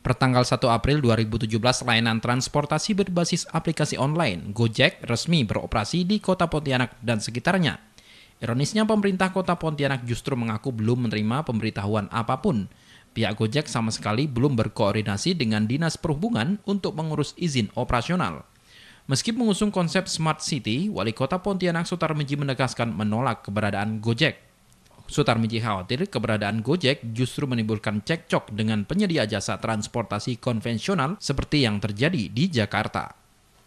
Pertanggal 1 April 2017, layanan transportasi berbasis aplikasi online Gojek resmi beroperasi di kota Pontianak dan sekitarnya. Ironisnya pemerintah kota Pontianak justru mengaku belum menerima pemberitahuan apapun. Pihak Gojek sama sekali belum berkoordinasi dengan Dinas Perhubungan untuk mengurus izin operasional. Meski mengusung konsep Smart City, Wali Kota Pontianak Sutar Miji menegaskan menolak keberadaan Gojek. Sutarmiji khawatir keberadaan Gojek justru menimbulkan cekcok dengan penyedia jasa transportasi konvensional seperti yang terjadi di Jakarta.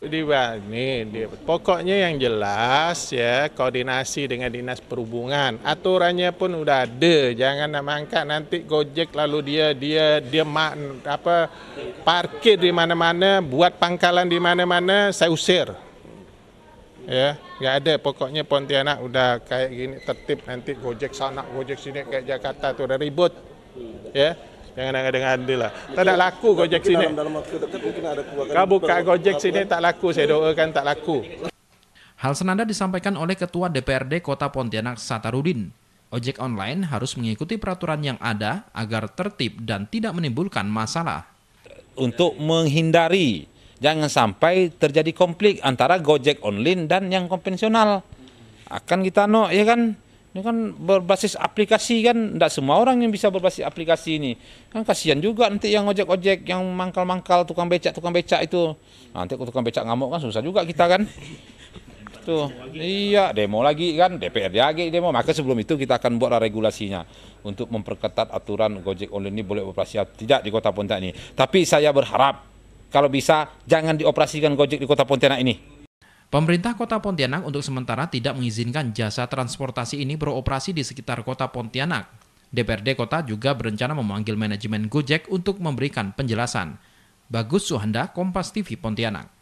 Di ini pokoknya yang jelas ya koordinasi dengan dinas perhubungan. Aturannya pun udah ada, jangan namangka nanti Gojek lalu dia dia dia ma, apa parkir di mana-mana, buat pangkalan di mana-mana, saya usir ya nggak ada pokoknya Pontianak udah kayak gini tertib nanti gojek sana gojek sini kayak Jakarta tuh udah ribut ya jangan ada dengan adil lah tak ada laku gojek sini dalam waktu dekat mungkin ada kau buka gojek sini tak laku saya doakan tak laku Hal senada disampaikan oleh Ketua DPRD Kota Pontianak Satarudin. Ojek online harus mengikuti peraturan yang ada agar tertib dan tidak menimbulkan masalah. Untuk menghindari Jangan sampai terjadi konflik antara Gojek online dan yang konvensional. Akan kita no, ya kan? Ini kan berbasis aplikasi kan, tidak semua orang yang bisa berbasis aplikasi ini. Kan kasihan juga nanti yang ojek-ojek, yang mangkal-mangkal, tukang becak-tukang becak itu. Nanti kalau tukang becak ngamuk kan susah juga kita kan. Tuh, iya demo lagi kan, DPR lagi demo. Maka sebelum itu kita akan buatlah regulasinya untuk memperketat aturan Gojek online ini boleh beroperasi tidak di Kota Pontianak ini. Tapi saya berharap kalau bisa jangan dioperasikan Gojek di Kota Pontianak ini. Pemerintah Kota Pontianak untuk sementara tidak mengizinkan jasa transportasi ini beroperasi di sekitar Kota Pontianak. DPRD Kota juga berencana memanggil manajemen Gojek untuk memberikan penjelasan. Bagus Suhanda, Kompas TV Pontianak.